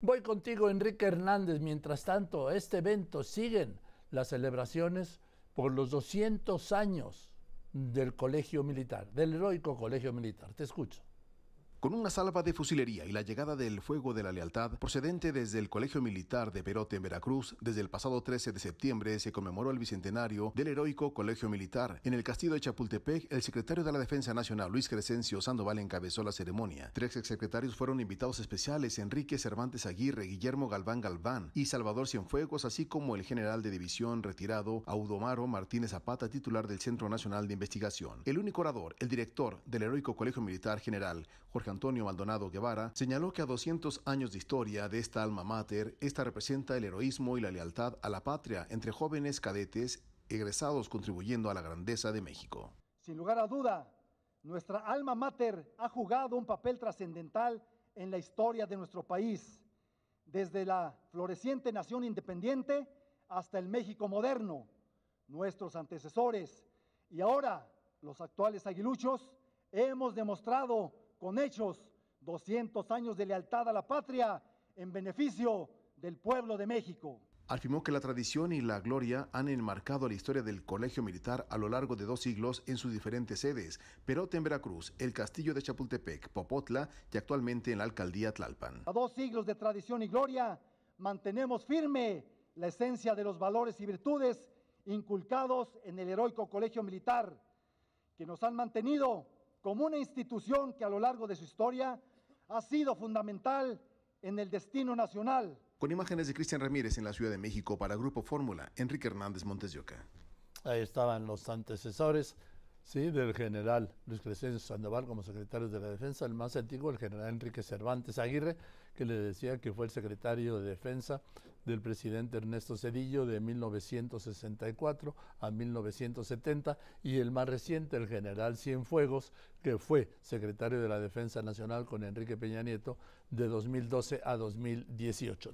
Voy contigo, Enrique Hernández. Mientras tanto, este evento siguen las celebraciones por los 200 años del Colegio Militar, del heroico Colegio Militar. Te escucho. Con una salva de fusilería y la llegada del fuego de la lealtad procedente desde el Colegio Militar de Perote en Veracruz, desde el pasado 13 de septiembre se conmemoró el bicentenario del heroico Colegio Militar. En el castillo de Chapultepec, el secretario de la Defensa Nacional, Luis Crescencio Sandoval, encabezó la ceremonia. Tres exsecretarios fueron invitados especiales, Enrique Cervantes Aguirre, Guillermo Galván Galván y Salvador Cienfuegos, así como el general de división retirado, Audomaro Martínez Zapata, titular del Centro Nacional de Investigación. El único orador, el director del heroico Colegio Militar General, Jorge Antonio Maldonado Guevara, señaló que a 200 años de historia de esta alma mater, esta representa el heroísmo y la lealtad a la patria entre jóvenes cadetes egresados contribuyendo a la grandeza de México. Sin lugar a duda, nuestra alma mater ha jugado un papel trascendental en la historia de nuestro país, desde la floreciente nación independiente hasta el México moderno. Nuestros antecesores y ahora los actuales aguiluchos hemos demostrado con hechos 200 años de lealtad a la patria en beneficio del pueblo de México. Afirmó que la tradición y la gloria han enmarcado la historia del Colegio Militar a lo largo de dos siglos en sus diferentes sedes, Perote en Veracruz, el Castillo de Chapultepec, Popotla y actualmente en la Alcaldía Tlalpan. A dos siglos de tradición y gloria, mantenemos firme la esencia de los valores y virtudes inculcados en el heroico Colegio Militar, que nos han mantenido como una institución que a lo largo de su historia ha sido fundamental en el destino nacional. Con imágenes de Cristian Ramírez en la Ciudad de México para Grupo Fórmula, Enrique Hernández Montesioca. Ahí estaban los antecesores sí, del general Luis Crescencio Sandoval como secretario de la Defensa, el más antiguo, el general Enrique Cervantes Aguirre, que le decía que fue el secretario de Defensa del presidente Ernesto Cedillo de 1964 a 1970 y el más reciente, el general Cienfuegos, que fue secretario de la Defensa Nacional con Enrique Peña Nieto de 2012 a 2018.